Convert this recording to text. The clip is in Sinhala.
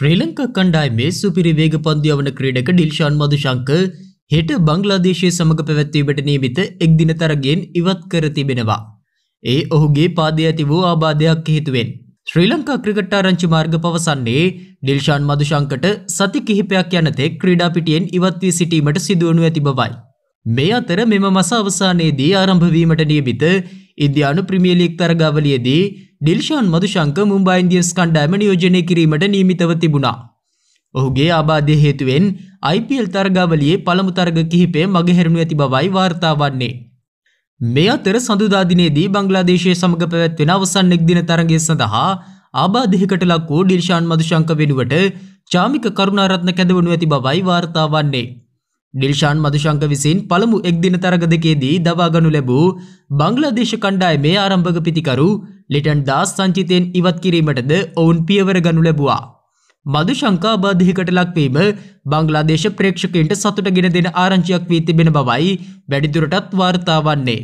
ශ්‍රී ලංක කණ්ඩායමේ සුපිරි වේග පන්දියවන ක්‍රීඩක ඩිල්ෂාන් මදුශංක හෙට බංග්ලාදේශය සමඟ පැවැත්වීමට නියමිත එක් දින තරගෙන් ඉවත් කර තිබෙනවා. ඒ ඔහුගේ පාදය ඇති වූ ආබාධයක් හේතුවෙන්. ශ්‍රී ලංකා ක්‍රිකට් ආරංචි මාර්ග පවසන්නේ ඩිල්ෂාන් මදුශංකට සති කිහිපයක් යනතෙක් ක්‍රීඩා පිටියෙන් ඉවත් වී සිටීමට සිදුවනු ඇති බවයි. මේ අතර මෙම මස අවසානයේදී ආරම්භ වීමට නියමිත ඉන්දියානු ප්‍රීමියර් ලීග් තරගාවලියේදී ඩිල්ෂාන් මදුශංක මුම්බයි ඉන්දියන්ස් කණ්ඩායම නියෝජනය කිරීමට නියමිතව තිබුණා. ඔහුගේ ආබාධය හේතුවෙන් IPL තරගාවලියේ පළමු තරග කිහිපය මගහැරුණු ඇති බවයි වාර්තා වන්නේ. මේ අතර සඳුදා දිනේදී බංග්ලාදේශය සමග පැවැත්වෙන අවසන් එක්දින තරගය සඳහා ආබාධයකට ලක් වූ ඩිල්ෂාන් මදුශංක වෙනුවට චාමික කරුණාරත්න කැඳවනු ඇති බවයි වාර්තා වන්නේ. ඩිල්ෂාන් මදුශංක විසින් පළමු එක්දින තරග දෙකේදී දවාගනු ලැබූ බංග්ලාදේශ කණ්ඩායමේ ආරම්භක පිතිකරු ලිටන් දාස් සංචිතයෙන් ඉවත් කිරීමටද ඔවුන් පියවර ගනු ලැබවා. මදු ශංකාබාධහිකට ලක්වීම බංගලාදේශ ප්‍රේක්ෂකන්ට සතුට ගෙන දෙෙන ආරංචියක් වී තිබෙන බවයි වැඩිදුරටත් වාර්තා වන්නේ.